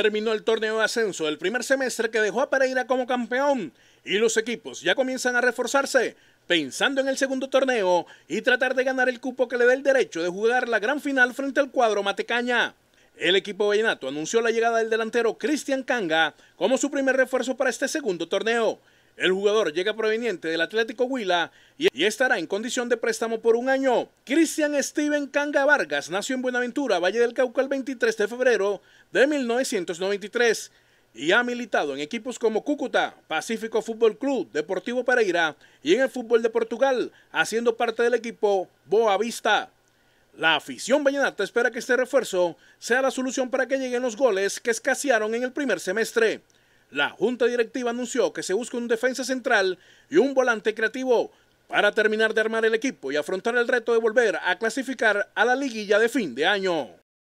Terminó el torneo de ascenso del primer semestre que dejó a Pereira como campeón y los equipos ya comienzan a reforzarse pensando en el segundo torneo y tratar de ganar el cupo que le dé el derecho de jugar la gran final frente al cuadro Matecaña. El equipo vallenato anunció la llegada del delantero Cristian Canga como su primer refuerzo para este segundo torneo. El jugador llega proveniente del Atlético Huila y estará en condición de préstamo por un año. Cristian Steven Canga Vargas nació en Buenaventura, Valle del Cauca, el 23 de febrero de 1993 y ha militado en equipos como Cúcuta, Pacífico Fútbol Club, Deportivo Pereira y en el fútbol de Portugal, haciendo parte del equipo Boavista. La afición vallenata espera que este refuerzo sea la solución para que lleguen los goles que escasearon en el primer semestre la Junta Directiva anunció que se busca un defensa central y un volante creativo para terminar de armar el equipo y afrontar el reto de volver a clasificar a la liguilla de fin de año.